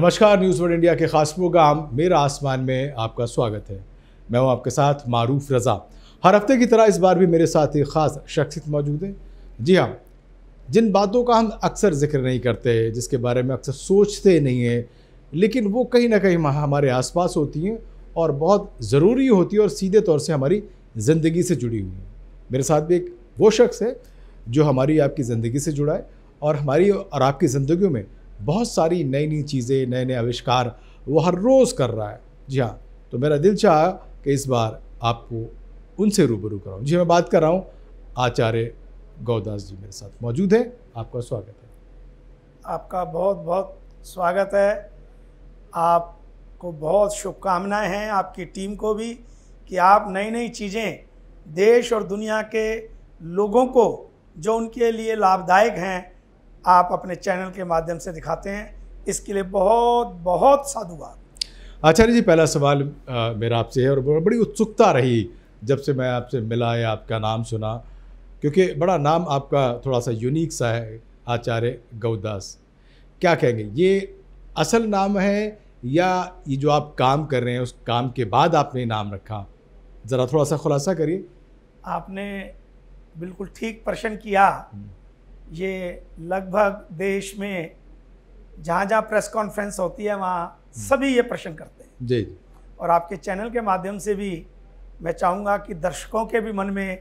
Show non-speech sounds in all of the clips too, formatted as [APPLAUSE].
नमस्कार news world India के खास प्रोग्राम मेरा आसमान में आपका स्वागत है मैं हूं आपके साथ मारूफ रज़ा हर हफ्ते की तरह इस बार भी मेरे साथ एक ख़ास शख्सियत मौजूद है जी हाँ जिन बातों का हम अक्सर जिक्र नहीं करते जिसके बारे में अक्सर सोचते नहीं हैं लेकिन वो कहीं ना कहीं हमारे आसपास होती हैं और बहुत ज़रूरी होती है और सीधे तौर से हमारी ज़िंदगी से जुड़ी हुई हैं मेरे साथ भी एक वो शख्स है जो हमारी आपकी ज़िंदगी से जुड़ा है और हमारी और आपकी ज़िंदगियों में बहुत सारी नई नई चीज़ें नए नए आविष्कार वो हर रोज़ कर रहा है जी हाँ तो मेरा दिल चाह कि इस बार आपको उनसे रूबरू कराऊँ जी मैं बात कर रहा हूँ आचार्य गौदास जी मेरे साथ मौजूद है आपका स्वागत है आपका बहुत बहुत स्वागत है आपको बहुत शुभकामनाएं हैं आपकी टीम को भी कि आप नई नई चीज़ें देश और दुनिया के लोगों को जो उनके लिए लाभदायक हैं आप अपने चैनल के माध्यम से दिखाते हैं इसके लिए बहुत बहुत साधुवाद आचार्य जी पहला सवाल मेरा आपसे है और बड़ी उत्सुकता रही जब से मैं आपसे मिला या आपका नाम सुना क्योंकि बड़ा नाम आपका थोड़ा सा यूनिक सा है आचार्य गौदास क्या कहेंगे ये असल नाम है या ये जो आप काम कर रहे हैं उस काम के बाद आपने नाम रखा ज़रा थोड़ा सा खुलासा करिए आपने बिल्कुल ठीक प्रश्न किया हम्म। ये लगभग देश में जहाँ जहाँ प्रेस कॉन्फ्रेंस होती है वहाँ हम्म। सभी ये प्रश्न करते हैं जी और आपके चैनल के माध्यम से भी मैं चाहूँगा कि दर्शकों के भी मन में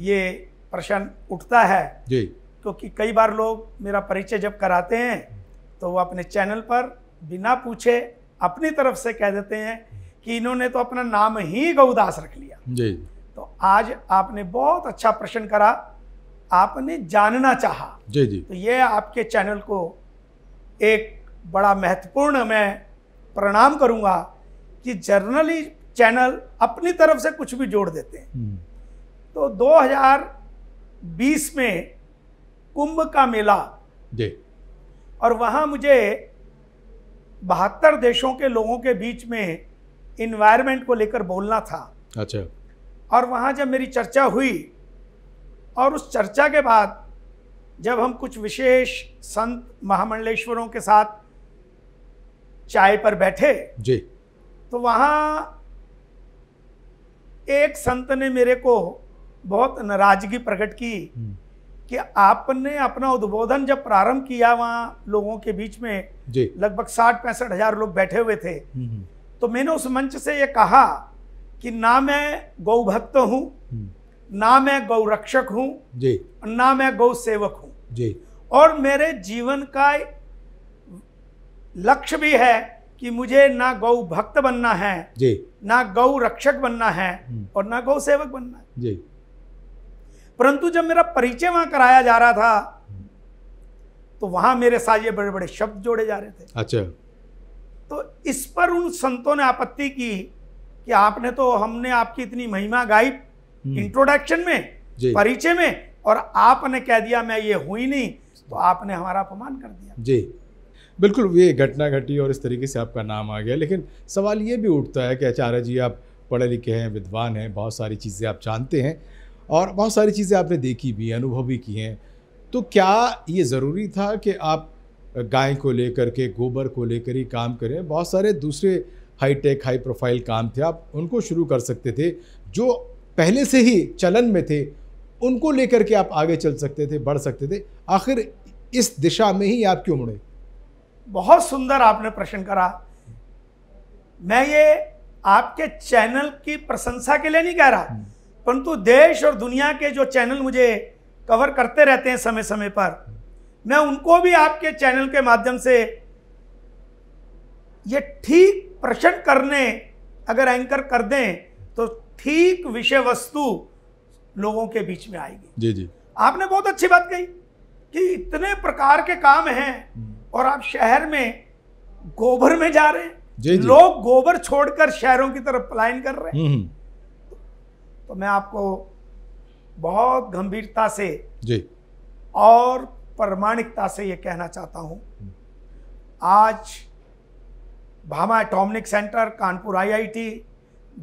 ये प्रश्न उठता है जी क्योंकि कई बार लोग मेरा परिचय जब कराते हैं तो वो अपने चैनल पर बिना पूछे अपनी तरफ से कह देते हैं कि इन्होंने तो अपना नाम ही गौदास रख लिया जी तो आज आपने बहुत अच्छा प्रश्न करा आपने जानना चाहा जी जी तो ये आपके चैनल को एक बड़ा महत्वपूर्ण मैं प्रणाम करूँगा कि जर्नली चैनल अपनी तरफ से कुछ भी जोड़ देते हैं हम्म। तो 2020 में कुंभ का मेला जी और वहाँ मुझे बहत्तर देशों के लोगों के बीच में इन्वायरमेंट को लेकर बोलना था अच्छा और वहाँ जब मेरी चर्चा हुई और उस चर्चा के बाद जब हम कुछ विशेष संत महामंडलेश्वरों के साथ चाय पर बैठे जी तो वहाँ एक संत ने मेरे को बहुत नाराजगी प्रकट की हम्म। कि आपने अपना उद्बोधन जब प्रारंभ किया वहाँ लोगों के बीच में लगभग साठ पैंसठ हजार लोग बैठे हुए थे हम्म, हम्म। तो मैंने उस मंच से ये कहा कि ना मैं गौ भक्त हूँ ना मैं गौरक्षक हूँ जी ना मैं गौ सेवक हूँ जी और मेरे जीवन का लक्ष्य भी है कि मुझे ना गौ भक्त बनना है जी ना गौ रक्षक बनना है हम्म। और ना गौ सेवक बनना है जी परंतु जब मेरा परिचय वहां कराया जा रहा था हम्म। तो वहां मेरे साथ ये बड़े बड़े शब्द जोड़े जा रहे थे अच्छा तो इस पर उन संतों ने आपत्ति की कि आपने तो हमने आपकी इतनी महिमा गाई इंट्रोडक्शन हम्म। में परिचय में और आपने कह दिया मैं ये हुई नहीं तो आपने हमारा अपमान कर दिया जी बिल्कुल ये घटना घटी और इस तरीके से आपका नाम आ गया लेकिन सवाल ये भी उठता है कि आचार्य जी आप पढ़े लिखे हैं विद्वान हैं बहुत सारी चीज़ें आप जानते हैं और बहुत सारी चीज़ें आपने देखी भी हैं अनुभव भी की हैं तो क्या ये ज़रूरी था कि आप गाय को लेकर के गोबर को लेकर ही काम करें बहुत सारे दूसरे हाई टेक हाई प्रोफाइल काम थे आप उनको शुरू कर सकते थे जो पहले से ही चलन में थे उनको लेकर के आप आगे चल सकते थे बढ़ सकते थे आखिर इस दिशा में ही आप क्यों मुड़े बहुत सुंदर आपने प्रश्न करा मैं ये आपके चैनल की प्रशंसा के लिए नहीं कह रहा हम्म। परंतु देश और दुनिया के जो चैनल मुझे कवर करते रहते हैं समय समय पर मैं उनको भी आपके चैनल के माध्यम से ये ठीक प्रश्न करने अगर एंकर कर दें तो ठीक विषय वस्तु लोगों के बीच में आएगी जी जी आपने बहुत अच्छी बात कही कि इतने प्रकार के काम हैं हम्म। और आप शहर में गोबर में जा रहे हैं जी जी। लोग गोबर छोड़कर शहरों की तरफ पलायन कर रहे हैं हम्म, हम्म। तो मैं आपको बहुत गंभीरता से जी और प्रमाणिकता से यह कहना चाहता हूं आज Bhabha atomic centre Kanpur IIT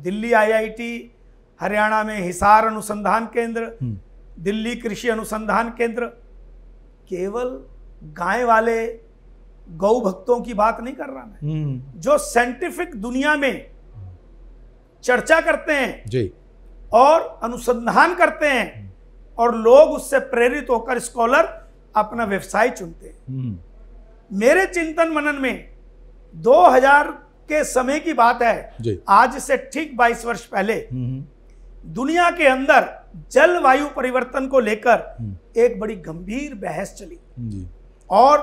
Delhi IIT Haryana में हिसार अनुसंधान केंद्र हम्म। दिल्ली कृषि अनुसंधान केंद्र केवल गाय वाले गौ भक्तों की बात नहीं कर रहा मैं हम्म। जो साइंटिफिक दुनिया में चर्चा करते हैं जी और अनुसंधान करते हैं हम्म। और लोग उससे प्रेरित होकर स्कॉलर अपना व्यवसाय चुनते हैं मेरे चिंतन मनन में के समय की बात है आज से ठीक 22 वर्ष पहले दुनिया के अंदर जलवायु परिवर्तन को लेकर एक बड़ी गंभीर बहस चली और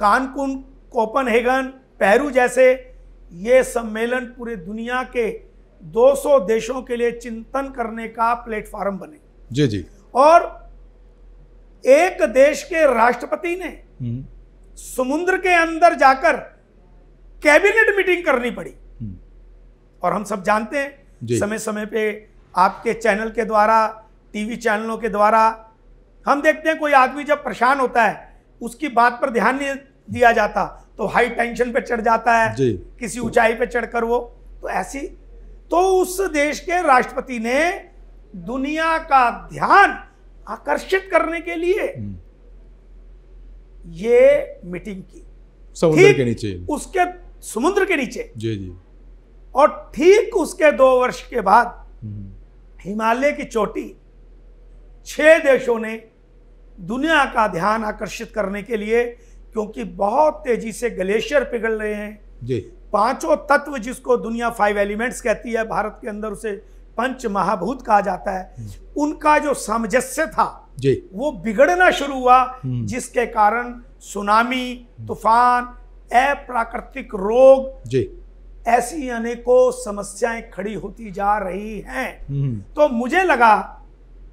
कानकुन कोपनहेगन पेरू जैसे ये सम्मेलन पूरे दुनिया के 200 देशों के लिए चिंतन करने का प्लेटफॉर्म बने जी जी और एक देश के राष्ट्रपति ने हम्म। समुद्र के अंदर जाकर कैबिनेट मीटिंग करनी पड़ी हम्म। और हम सब जानते हैं समय समय पे आपके चैनल के द्वारा टीवी चैनलों के द्वारा हम देखते हैं कोई आदमी जब परेशान होता है उसकी बात पर ध्यान नहीं दिया जाता तो हाई टेंशन पे चढ़ जाता है किसी ऊंचाई पे चढ़कर वो तो ऐसी तो उस देश के राष्ट्रपति ने दुनिया का ध्यान आकर्षित करने के लिए हम्म। ये मीटिंग की समुद्र के नीचे उसके समुद्र के नीचे जी जी और ठीक उसके दो वर्ष के बाद हम्म। हिमालय की चोटी छह देशों ने दुनिया का ध्यान आकर्षित करने के लिए क्योंकि बहुत तेजी से ग्लेशियर पिघल रहे हैं जी पांचों तत्व जिसको दुनिया फाइव एलिमेंट्स कहती है भारत के अंदर उसे पंच महाभूत कहा जाता है हम्म। उनका जो सामंजस्य था जी वो बिगड़ना शुरू हुआ हम्म। जिसके कारण सुनामी तूफान अप्राकृतिक रोग जी ऐसी अनेकों समस्याएं खड़ी होती जा रही हैं हम्म। तो मुझे लगा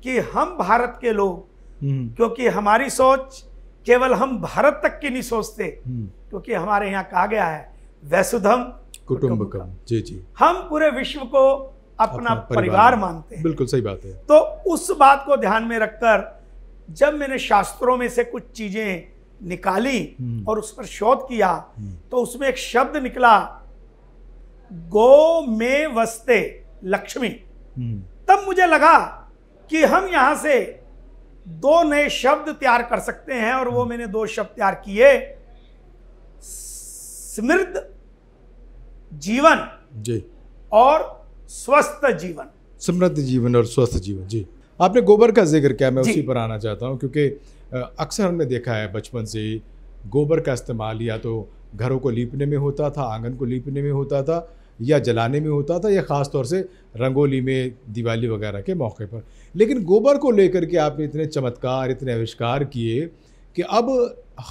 कि हम भारत के लोग हम्म। क्योंकि हमारी सोच केवल हम भारत तक की नहीं सोचते हम्म। क्योंकि हमारे यहाँ कहा गया है वैसुधम कुटुंबकम जी जी हम पूरे विश्व को अपना, अपना परिवार, परिवार मानते हैं बिल्कुल सही बात है तो उस बात को ध्यान में रखकर जब मैंने शास्त्रों में से कुछ चीजें निकाली हम्म। और उस पर शोध किया हम्म। तो उसमें एक शब्द निकला गो में वस्ते लक्ष्मी हम्म। तब मुझे लगा कि हम यहां से दो नए शब्द तैयार कर सकते हैं और वो मैंने दो शब्द तैयार किए समृद्ध जीवन जी और स्वस्थ जीवन समृद्ध जीवन और स्वस्थ जीवन जी आपने गोबर का जिक्र किया मैं उसी पर आना चाहता हूँ क्योंकि अक्सर हमने देखा है बचपन से गोबर का इस्तेमाल या तो घरों को लीपने में होता था आंगन को लीपने में होता था या जलाने में होता था या ख़ास तौर से रंगोली में दिवाली वगैरह के मौके पर लेकिन गोबर को लेकर के आपने इतने चमत्कार इतने आविष्कार किए कि अब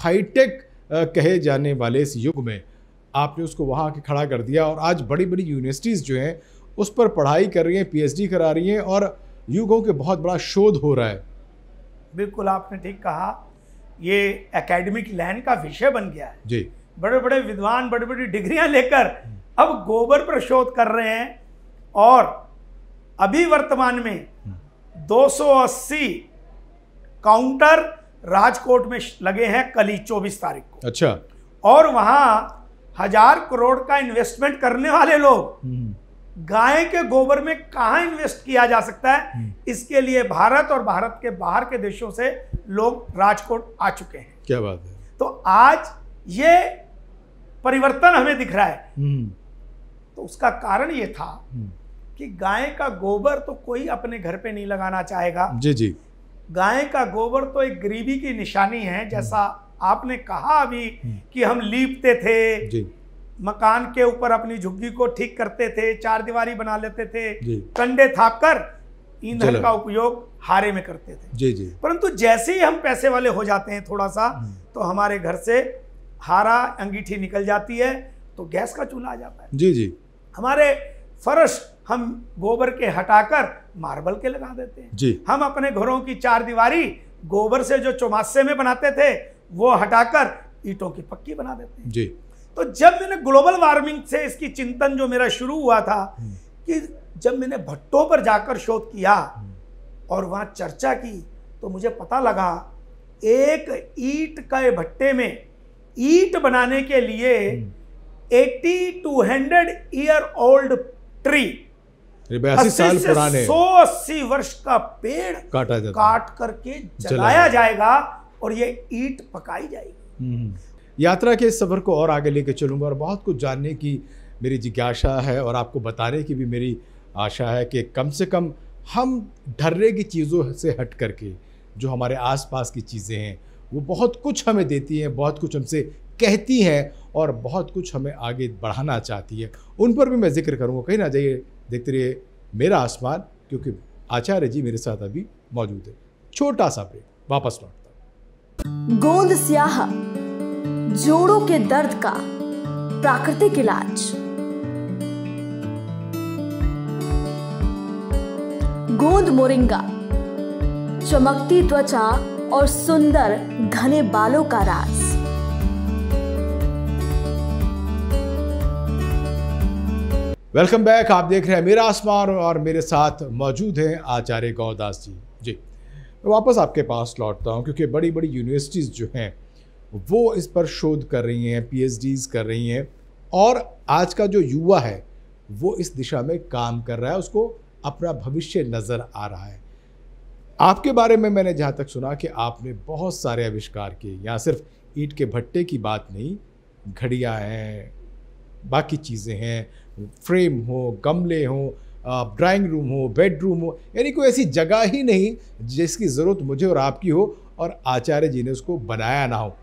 हाईटेक कहे जाने वाले इस युग में आपने उसको वहाँ आके खड़ा कर दिया और आज बड़ी बड़ी यूनिवर्सिटीज़ जो हैं उस पर पढ़ाई कर रही हैं पीएचडी करा रही हैं और युगों के बहुत बड़ा शोध हो रहा है बिल्कुल आपने ठीक कहा ये एकेडमिक लैंड का विषय बन गया है जी बड़े बड़े विद्वान बड़ी बड़ी डिग्रियां लेकर अब गोबर पर शोध कर रहे हैं और अभी वर्तमान में 280 काउंटर राजकोट में लगे हैं कल ही चौबीस तारीख को अच्छा और वहां हजार करोड़ का इन्वेस्टमेंट करने वाले लोग हम्म। गाय के गोबर में कहाँ इन्वेस्ट किया जा सकता है हम्म। इसके लिए भारत और भारत के बाहर के देशों से लोग राजकोट आ चुके हैं क्या बात है तो आज ये परिवर्तन हमें दिख रहा है हम्म। तो उसका कारण ये था हम्म। कि गाय का गोबर तो कोई अपने घर पे नहीं लगाना चाहेगा जी जी गाय का गोबर तो एक गरीबी की निशानी है जैसा आपने कहा अभी कि हम लीपते थे मकान के ऊपर अपनी झुग्गी को ठीक करते थे चार दीवारी बना लेते थे कंडे थाप कर ईंधन का उपयोग हारे में करते थे जी जी परंतु जैसे ही हम पैसे वाले हो जाते हैं थोड़ा सा हम्म। तो हमारे घर से हारा अंगीठी निकल जाती है तो गैस का चूल्हा आ जाता है जी जी हमारे फर्श हम गोबर के हटाकर मार्बल के लगा देते हैं जी हम अपने घरों की चार दीवारी गोबर से जो चौमासे में बनाते थे वो हटाकर ईटों की पक्की बना देते हैं जी तो जब मैंने ग्लोबल वार्मिंग से इसकी चिंतन जो मेरा शुरू हुआ था हम्म। कि जब मैंने भट्टों पर जाकर शोध किया हम्म। और वहाँ चर्चा की तो मुझे पता लगा एक ईट का भट्टे में ईट बनाने के लिए 80 hmm. Two hundred year old tree साल पुराने सौ अस्सी वर्ष का पेड़ काटा काट करके जलाया जाएगा और ये ईट पकाई जाएगी यात्रा के इस सफ़र को और आगे लेके चलूँगा और बहुत कुछ जानने की मेरी जिज्ञासा है और आपको बताने की भी मेरी आशा है कि कम से कम हम ढर्रे की चीज़ों से हट कर के जो हमारे आसपास की चीज़ें हैं वो बहुत कुछ हमें देती हैं बहुत कुछ हमसे कहती हैं और बहुत कुछ हमें आगे बढ़ाना चाहती है उन पर भी मैं जिक्र करूँगा कहीं ना जाइए देखते रहिए मेरा आसमान क्योंकि आचार्य जी मेरे साथ अभी मौजूद है छोटा सा ब्रेक वापस लौटता गोंद स्याहा जोड़ों के दर्द का प्राकृतिक इलाज गोंद मोरिंगा चमकती त्वचा और सुंदर घने बालों का राज वेलकम बैक आप देख रहे हैं मेरा आसमान और मेरे साथ मौजूद हैं आचार्य गौदास जी जी मैं वापस आपके पास लौटता हूं क्योंकि बड़ी बड़ी यूनिवर्सिटीज़ जो हैं वो इस पर शोध कर रही हैं पी कर रही हैं और आज का जो युवा है वो इस दिशा में काम कर रहा है उसको अपना भविष्य नज़र आ रहा है आपके बारे में मैंने जहाँ तक सुना कि आपने बहुत सारे आविष्कार किए यहाँ सिर्फ ईट के भट्टे की बात नहीं घड़ियाँ हैं बाकी चीज़ें हैं फ्रेम हो गमले हों ड्राइंग रूम हो बेडरूम हो यानी कोई ऐसी जगह ही नहीं जिसकी ज़रूरत मुझे और आपकी हो और आचार्य जी ने उसको बनाया ना हो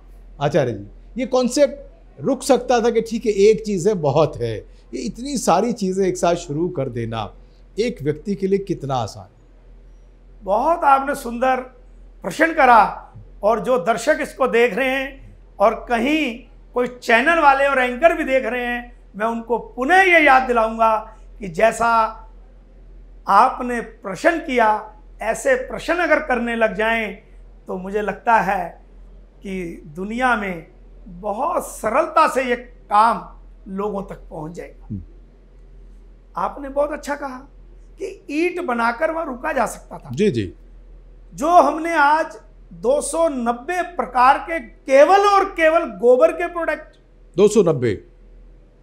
आचार्य जी ये कॉन्सेप्ट रुक सकता था कि ठीक है एक चीज़ है बहुत है ये इतनी सारी चीज़ें एक साथ शुरू कर देना एक व्यक्ति के लिए कितना आसान है बहुत आपने सुंदर प्रश्न करा और जो दर्शक इसको देख रहे हैं और कहीं कोई चैनल वाले और एंकर भी देख रहे हैं मैं उनको पुनः ये याद दिलाऊंगा कि जैसा आपने प्रश्न किया ऐसे प्रश्न अगर करने लग जाएं तो मुझे लगता है कि दुनिया में बहुत सरलता से ये काम लोगों तक पहुंच जाएगा हम्म। आपने बहुत अच्छा कहा कि ईट बनाकर वह रुका जा सकता था जी जी जो हमने आज 290 प्रकार के केवल और केवल गोबर के प्रोडक्ट 290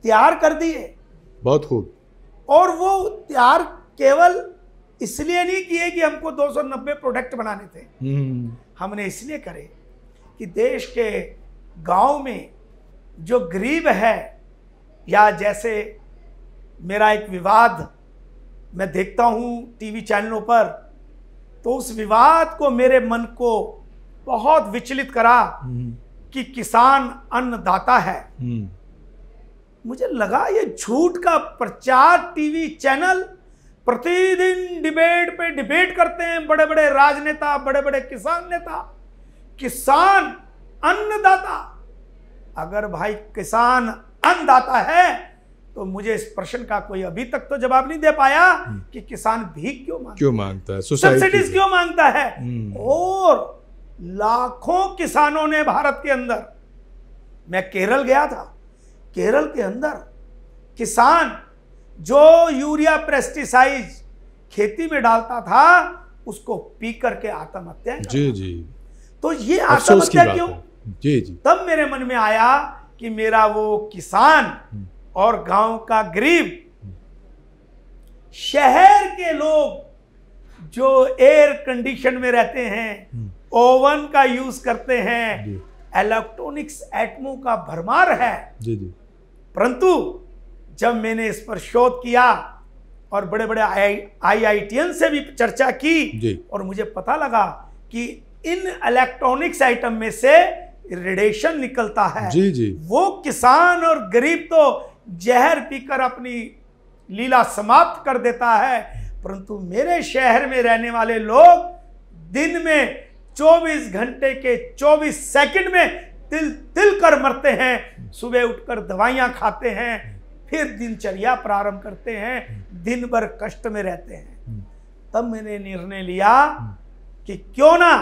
तैयार कर दिए बहुत खूब और वो तैयार केवल इसलिए नहीं किए कि हमको 290 प्रोडक्ट बनाने थे हम्म। हमने इसलिए करे कि देश के गांव में जो गरीब है या जैसे मेरा एक विवाद मैं देखता हूँ टीवी चैनलों पर तो उस विवाद को मेरे मन को बहुत विचलित करा हम्म। कि किसान अन्नदाता है हम्म। मुझे लगा ये झूठ का प्रचार टीवी चैनल प्रतिदिन डिबेट पे डिबेट करते हैं बड़े बड़े राजनेता बड़े बड़े किसान नेता किसान अन्नदाता अगर भाई किसान अन्नदाता है तो मुझे इस प्रश्न का कोई अभी तक तो जवाब नहीं दे पाया हम्म। कि किसान भी क्यों मांगता क्यों मांगता है सब्सिडीज क्यों मांगता है हम्म। और लाखों किसानों ने भारत के अंदर मैं केरल गया था केरल के अंदर किसान जो यूरिया पेस्टिसाइड खेती में डालता था उसको पी करके आत्महत्या जी जी तो ये आत्महत्या क्यों जी जी तब मेरे मन में आया कि मेरा वो किसान हम्म। और गांव का गरीब हम्म। शहर के लोग जो एयर कंडीशन में रहते हैं ओवन हम्म। का यूज करते हैं इलेक्ट्रॉनिक्स एटमो का भरमार है जी जी परंतु जब मैंने इस पर शोध किया और बड़े बड़े आई आई, आई से भी चर्चा की और मुझे पता लगा कि इन इलेक्ट्रॉनिक्स आइटम में से रेडिएशन निकलता है जी जी वो किसान और गरीब तो जहर पीकर अपनी लीला समाप्त कर देता है परंतु मेरे शहर में रहने वाले लोग दिन में 24 घंटे के 24 सेकंड में तिल तिल कर मरते हैं सुबह उठकर दवाइयां खाते हैं फिर दिनचर्या प्रारंभ करते हैं दिन भर कष्ट में रहते हैं हम्म। तब मैंने निर्णय लिया हम्म। कि क्यों ना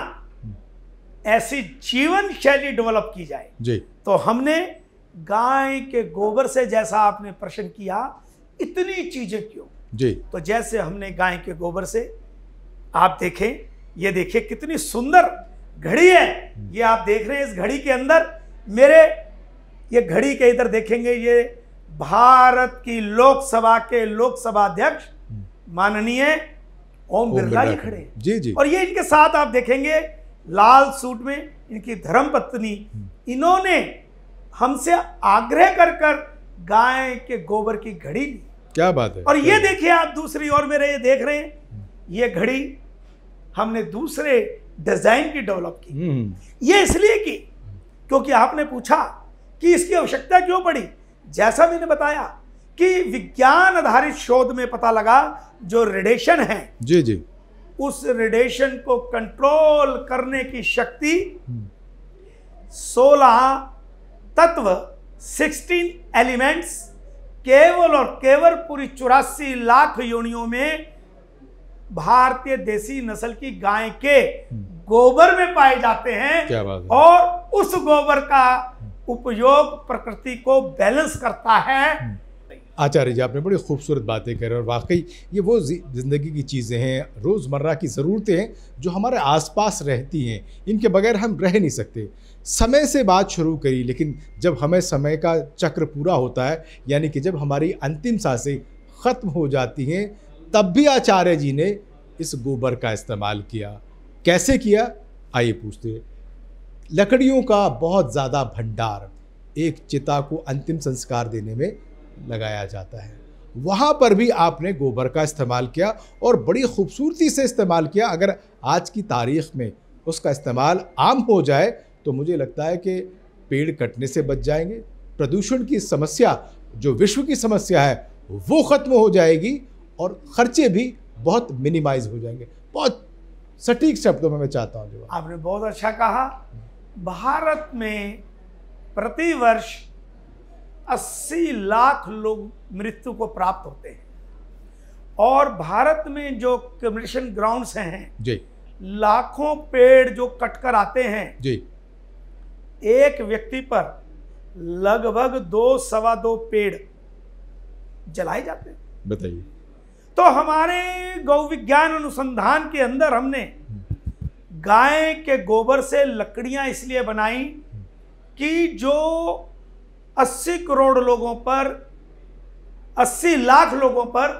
ऐसी जीवन शैली डेवलप की जाए जी तो हमने गाय के गोबर से जैसा आपने प्रश्न किया इतनी चीजें क्यों जी तो जैसे हमने गाय के गोबर से आप देखें ये देखिए कितनी सुंदर घड़ी है ये आप देख रहे हैं इस घड़ी के अंदर मेरे ये घड़ी के इधर देखेंगे ये भारत की लोकसभा के लोकसभा अध्यक्ष हम्म। माननीय ओम बिरला ये खड़े जी जी और ये इनके साथ आप देखेंगे लाल सूट में इनकी धर्म पत्नी इन्होंने हमसे आग्रह कर कर गाय के गोबर की घड़ी ली क्या बात है और ये देखिए आप दूसरी ओर मेरे ये देख रहे हैं ये घड़ी हमने दूसरे डिजाइन की डेवलप की हम्म। ये इसलिए की क्योंकि आपने पूछा कि इसकी आवश्यकता क्यों पड़ी जैसा मैंने बताया कि विज्ञान आधारित शोध में पता लगा जो रेडिएशन है जी जी उस रेडिएशन को कंट्रोल करने की शक्ति हम्म। सोलह तत्व सिक्सटीन एलिमेंट्स केवल और केवल पूरी चौरासी लाख योनियों में भारतीय देसी नस्ल की गाय के हम्म। गोबर में पाए जाते हैं और उस गोबर का हम्म। उपयोग प्रकृति को बैलेंस करता है आचार्य जी आपने बड़ी खूबसूरत बातें करें और वाकई ये वो ज़िंदगी की चीज़ें हैं रोज़मर्रा की ज़रूरतें हैं जो हमारे आसपास रहती हैं इनके बगैर हम रह नहीं सकते समय से बात शुरू करी लेकिन जब हमें समय का चक्र पूरा होता है यानी कि जब हमारी अंतिम सांसें ख़त्म हो जाती हैं तब भी आचार्य जी ने इस गोबर का इस्तेमाल किया कैसे किया आइए पूछते लकड़ियों का बहुत ज़्यादा भंडार एक चिता को अंतिम संस्कार देने में लगाया जाता है वहाँ पर भी आपने गोबर का इस्तेमाल किया और बड़ी खूबसूरती से इस्तेमाल किया अगर आज की तारीख में उसका इस्तेमाल आम हो जाए तो मुझे लगता है कि पेड़ कटने से बच जाएंगे प्रदूषण की समस्या जो विश्व की समस्या है वो ख़त्म हो जाएगी और ख़र्चे भी बहुत मिनिमाइज हो जाएंगे बहुत सटीक शब्दों में मैं चाहता हूँ आपने बहुत अच्छा कहा भारत में प्रतिवर्ष 80 लाख लोग मृत्यु को प्राप्त होते हैं और भारत में जो कम्युनिकेशन ग्राउंड्स हैं जी लाखों पेड़ जो कटकर आते हैं जी एक व्यक्ति पर लगभग दो सवा दो पेड़ जलाए जाते हैं बताइए तो हमारे गौ विज्ञान अनुसंधान के अंदर हमने गाय के गोबर से लकड़ियां इसलिए बनाई कि जो 80 करोड़ लोगों पर 80 लाख लोगों पर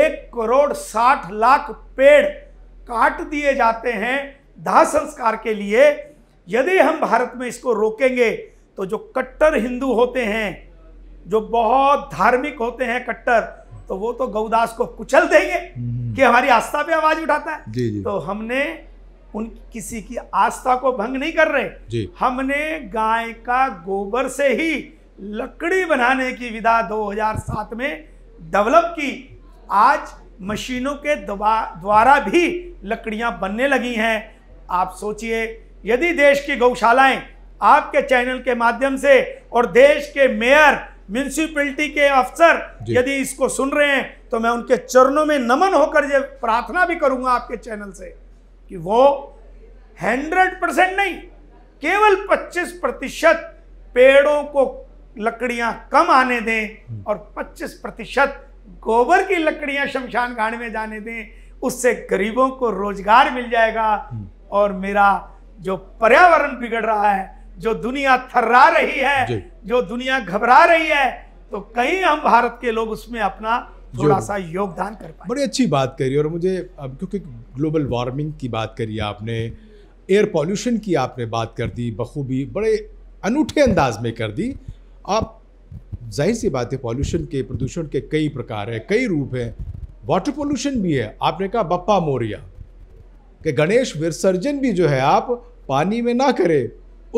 एक करोड़ 60 लाख पेड़ काट दिए जाते हैं दाह संस्कार के लिए यदि हम भारत में इसको रोकेंगे तो जो कट्टर हिंदू होते हैं जो बहुत धार्मिक होते हैं कट्टर तो वो तो गौदास को कुचल देंगे हम्म। कि हमारी आस्था पे आवाज उठाता है जी जी। तो हमने उन किसी की आस्था को भंग नहीं कर रहे हमने गाय का गोबर से ही लकड़ी बनाने की विधा 2007 में डेवलप की आज मशीनों के द्वारा भी लकड़ियां बनने लगी हैं आप सोचिए यदि देश की गौशालाएं आपके चैनल के माध्यम से और देश के मेयर म्यूनसिपलिटी के अफसर यदि इसको सुन रहे हैं तो मैं उनके चरणों में नमन होकर ये प्रार्थना भी करूंगा आपके चैनल से कि वो हंड्रेड परसेंट नहीं केवल पच्चीस प्रतिशत पेड़ों को लकड़ियां कम आने दें हम्म। और 25 प्रतिशत गोबर की लकड़ियां शमशान घाट में जाने दें उससे गरीबों को रोजगार मिल जाएगा हम्म। और मेरा जो पर्यावरण बिगड़ रहा है जो दुनिया थर्रा रही है जो दुनिया घबरा रही है तो कहीं हम भारत के लोग उसमें अपना थोड़ा सा योगदान कर पाए बड़ी अच्छी बात करी और मुझे अब क्योंकि ग्लोबल वार्मिंग की बात करी आपने एयर पॉल्यूशन की आपने बात कर दी बखूबी बड़े अनूठे अंदाज में कर दी आप जाहिर सी बात है पॉल्यूशन के प्रदूषण के कई प्रकार हैं कई रूप हैं वाटर पोल्यूशन भी है आपने कहा बप्पा मोरिया कि गणेश विसर्जन भी जो है आप पानी में ना करें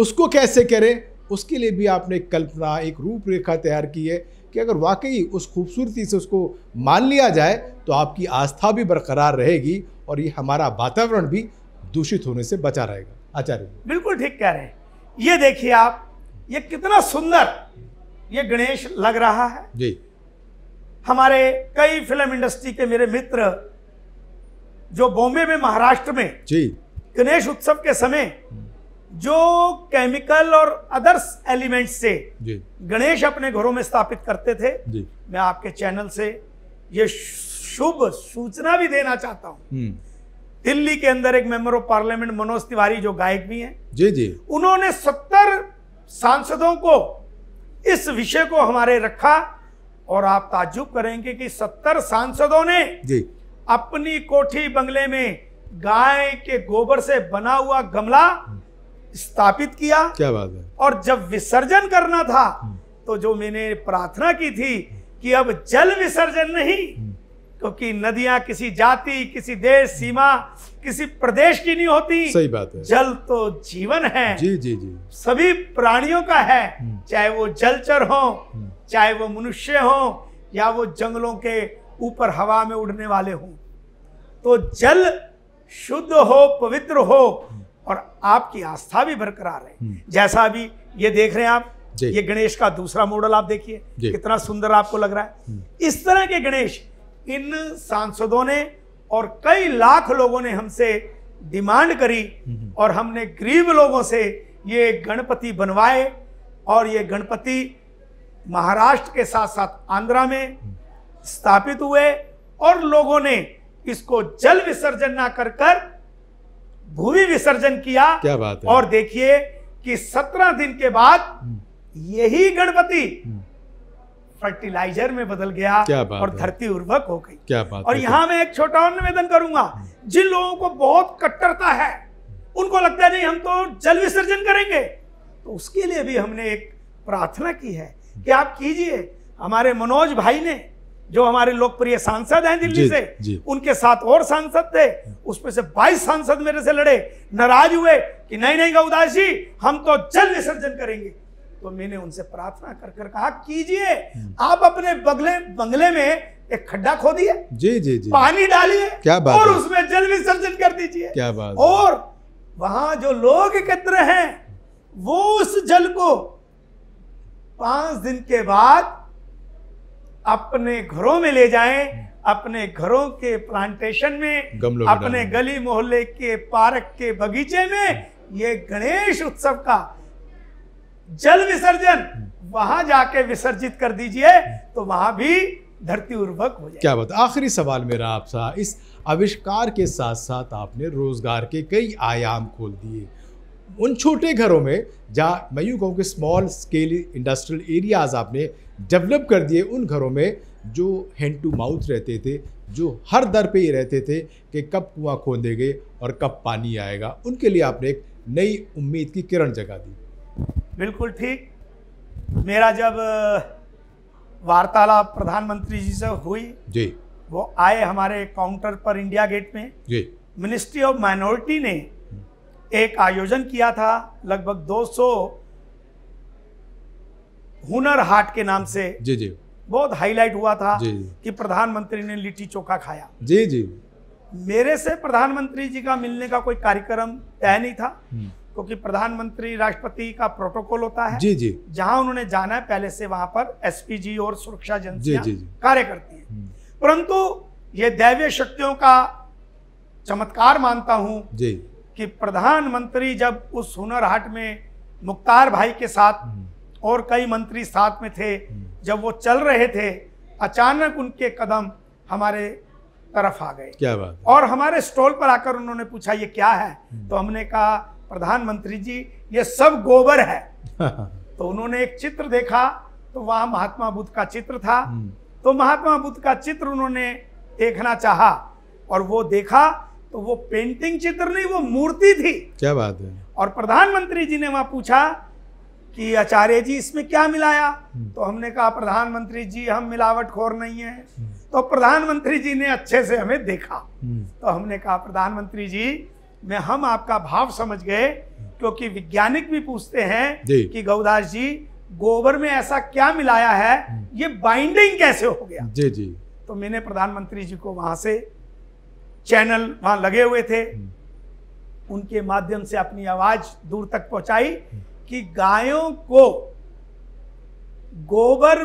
उसको कैसे करें उसके लिए भी आपने कल्पना एक रूपरेखा तैयार की है कि अगर वाकई उस खूबसूरती से उसको मान लिया जाए तो आपकी आस्था भी बरकरार रहेगी और ये हमारा वातावरण भी दूषित होने से बचा रहेगा आचार्य बिल्कुल ठीक कह रहे हैं ये देखिए आप ये कितना सुंदर ये गणेश लग रहा है जी हमारे कई फिल्म इंडस्ट्री के मेरे मित्र जो बॉम्बे में महाराष्ट्र में जी गणेश उत्सव के समय जो केमिकल और अदर्स एलिमेंट से गणेश अपने घरों में स्थापित करते थे जी। मैं आपके चैनल से ये शुभ सूचना भी देना चाहता हूँ हम्म। दिल्ली के अंदर एक member of parliament Manoj Tiwari जो गायक भी हैं जी जी उन्होंने सत्तर सांसदों को इस विषय को हमारे रखा और आप ताजुब करेंगे कि सत्तर सांसदों ने जी अपनी कोठी बंगले में गाय के गोबर से बना हुआ गमला स्थापित किया क्या बात है और जब विसर्जन करना था हम्म। तो जो मैंने प्रार्थना की थी कि अब जल विसर्जन नहीं हम्म। क्योंकि नदियां किसी जाति किसी देश सीमा किसी प्रदेश की नहीं होती सही बात है जल तो जीवन है जी जी जी सभी प्राणियों का है हम्म। चाहे वो जलचर हो हम्म। चाहे वो मनुष्य हो या वो जंगलों के ऊपर हवा में उड़ने वाले हो तो जल शुद्ध हो पवित्र हो हम्म। और आपकी आस्था भी बरकरार है जैसा अभी ये देख रहे हैं आप ये गणेश का दूसरा मॉडल आप देखिए कितना सुंदर आपको लग रहा है इस तरह के गणेश इन सांसदों ने और कई लाख लोगों ने हमसे डिमांड करी हम्म। और हमने गरीब लोगों से ये गणपति बनवाए और ये गणपति महाराष्ट्र के साथ साथ आंध्रा में हम्म। स्थापित हुए और लोगों ने इसको जल विसर्जन ना कर कर भूमि विसर्जन किया क्या बात है और देखिए कि सत्रह दिन के बाद हम्म। यही गणपति फर्टिलाइजर में बदल गया क्या बात और धरती उर्वरक हो गई क्या बात और यहाँ मैं एक छोटा और निवेदन करूंगा हम्म। जिन लोगों को बहुत कट्टरता है उनको लगता है नहीं हम तो जल विसर्जन करेंगे तो उसके लिए भी हमने एक प्रार्थना की है कि आप कीजिए हमारे मनोज भाई ने जो हमारे लोकप्रिय सांसद हैं दिल्ली से जी। उनके साथ और सांसद थे उसमें से 22 सांसद मेरे से लड़े नाराज हुए कि नहीं नहीं गौदास जी हम तो जल विसर्जन करेंगे तो मैंने उनसे प्रार्थना कर कर कहा कीजिए आप अपने बगले बंगले में एक खड्डा खोदिए जी जी जी पानी डालिए क्या बात और है? उसमें जल विसर्जन कर दीजिए क्या बात और वहां जो लोग एकत्र हैं वो उस जल को पांच दिन के बाद अपने घरों में ले जाएं अपने घरों के प्लांटेशन में अपने गली मोहल्ले के पार्क के बगीचे में ये गणेश उत्सव का जल विसर्जन वहां जाके विसर्जित कर दीजिए तो वहां भी धरती उर्वक हो जाए क्या बात आखिरी सवाल मेरा आपसा इस आविष्कार के साथ साथ आपने रोजगार के कई आयाम खोल दिए उन छोटे घरों में जहाँ मैं यूँ कहूँ कि स्मॉल स्केल इंडस्ट्रियल एरियाज आपने डेवलप कर दिए उन घरों में जो हैंड टू माउथ रहते थे जो हर दर पे ही रहते थे कि कब कुआं खोदेंगे और कब पानी आएगा उनके लिए आपने एक नई उम्मीद की किरण जगा दी बिल्कुल ठीक मेरा जब वार्तालाप प्रधानमंत्री जी से हुई जी वो आए हमारे काउंटर पर इंडिया गेट में जी मिनिस्ट्री ऑफ माइनॉरिटी ने एक आयोजन किया था लगभग 200 हुनर हाट के नाम से जी जी बहुत हाईलाइट हुआ था जी जी कि प्रधानमंत्री ने लिट्टी चोखा खाया जी जी मेरे से प्रधानमंत्री जी का मिलने का कोई कार्यक्रम तय नहीं था हम्म। क्योंकि प्रधानमंत्री राष्ट्रपति का प्रोटोकॉल होता है जी जी जहां उन्होंने जाना है पहले से वहां पर एसपीजी और सुरक्षा एजेंसी कार्य करती है हम्म। परंतु ये दैवीय शक्तियों का चमत्कार मानता हूं जी कि प्रधानमंत्री जब उस हुनर हाट में मुख्तार भाई के साथ हम्म। और कई मंत्री साथ में थे हम्म। जब वो चल रहे थे अचानक उनके कदम हमारे तरफ आ गए क्या बात और हमारे स्टॉल पर आकर उन्होंने पूछा ये क्या है तो हमने कहा प्रधानमंत्री जी ये सब गोबर है [LAUGHS] तो उन्होंने एक चित्र देखा तो वहां महात्मा बुद्ध का चित्र था हम्म। तो महात्मा बुद्ध का चित्र उन्होंने देखना चाहा और वो देखा तो वो पेंटिंग चित्र नहीं वो मूर्ति थी क्या बात है और प्रधानमंत्री जी ने वहां पूछा कि आचार्य जी इसमें क्या मिलाया हम्म। तो हमने कहा प्रधानमंत्री जी हम मिलावट खोर नहीं है हम्म। तो प्रधानमंत्री जी ने अच्छे से हमें देखा तो हमने कहा प्रधानमंत्री जी में हम आपका भाव समझ गए क्योंकि वैज्ञानिक भी पूछते हैं कि गौदास जी गोबर में ऐसा क्या मिलाया है हम्म। ये बाइंडिंग कैसे हो गया जी जी तो मैंने प्रधानमंत्री जी को वहां से चैनल वहां लगे हुए थे हम्म। उनके माध्यम से अपनी आवाज दूर तक पहुंचाई हम्म। कि गायों को गोबर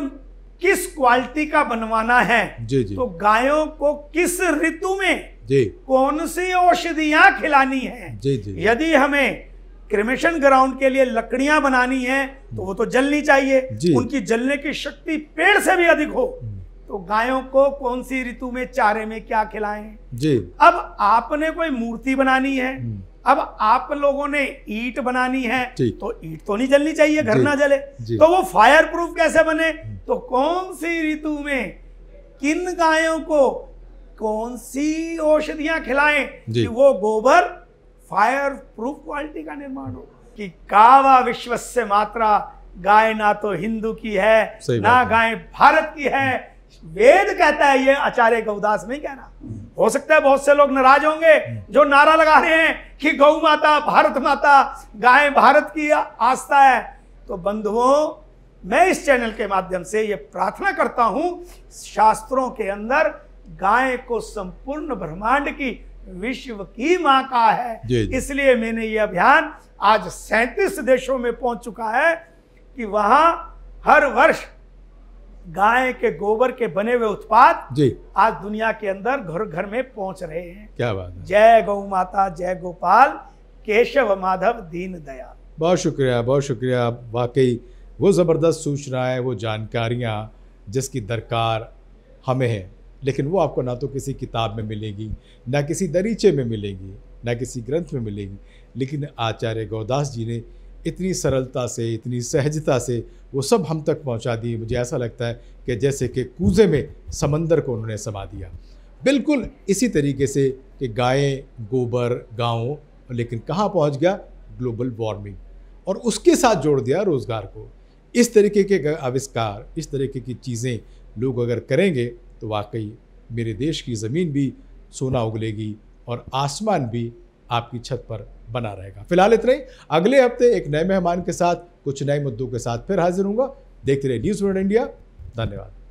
किस क्वालिटी का बनवाना है जी जी। तो गायों को किस ऋतु में जी कौन सी औषधियां खिलानी है जी जी यदि हमें क्रिमेशन ग्राउंड के लिए लकड़ियां बनानी है तो वो तो जलनी चाहिए उनकी जलने की शक्ति पेड़ से भी अधिक हो हम्म। तो गायों को कौन सी ऋतु में चारे में क्या खिलाएं जी अब आपने कोई मूर्ति बनानी है हम्म। अब आप लोगों ने ईट बनानी है तो ईट तो नहीं जलनी चाहिए घर ना जले तो वो फायर प्रूफ कैसे बने हम्म। तो कौन सी ऋतु में किन गायों को कौन सी औषधियां खिलाएं कि वो गोबर फायर प्रूफ क्वालिटी का निर्माण हो कि कावा विश्व से मात्रा गाय ना तो हिंदू की है ना गाय भारत की है वेद कहता है ये आचार्य गौदास में कह रहा हो सकता है बहुत से लोग नाराज होंगे जो नारा लगा रहे हैं कि गौ माता भारत माता गाय भारत की आस्था है तो बंधुओं मैं इस चैनल के माध्यम से ये प्रार्थना करता हूं शास्त्रों के अंदर गाय को संपूर्ण ब्रह्मांड की विश्व की माँ का है इसलिए मैंने ये अभियान आज सैतीस देशों में पहुंच चुका है कि वहां हर वर्ष गाय के गोबर के बने हुए उत्पाद आज दुनिया के अंदर घर घर में पहुंच रहे हैं क्या बात है जय गौ माता जय गोपाल केशव माधव दीन दयाल बहुत शुक्रिया बहुत शुक्रिया वाकई वो ज़बरदस्त सूचना है वो जानकारियां जिसकी दरकार हमें है लेकिन वो आपको ना तो किसी किताब में मिलेगी ना किसी दरीचे में मिलेगी ना किसी ग्रंथ में मिलेगी लेकिन आचार्य गौदास जी ने इतनी सरलता से इतनी सहजता से वो सब हम तक पहुंचा दिए मुझे ऐसा लगता है कि जैसे कि कूजे में समंदर को उन्होंने समा दिया बिल्कुल इसी तरीके से कि गायें गोबर गाँव लेकिन कहाँ पहुँच गया ग्लोबल वार्मिंग और उसके साथ जोड़ दिया रोज़गार को इस तरीके के आविष्कार इस तरीके की चीज़ें लोग अगर करेंगे तो वाकई मेरे देश की ज़मीन भी सोना उगलेगी और आसमान भी आपकी छत पर बना रहेगा फिलहाल इतना ही अगले हफ्ते एक नए मेहमान के साथ कुछ नए मुद्दों के साथ फिर हाजिर हूँगा देखते रहे न्यूज़ वर्ल्ड इंडिया धन्यवाद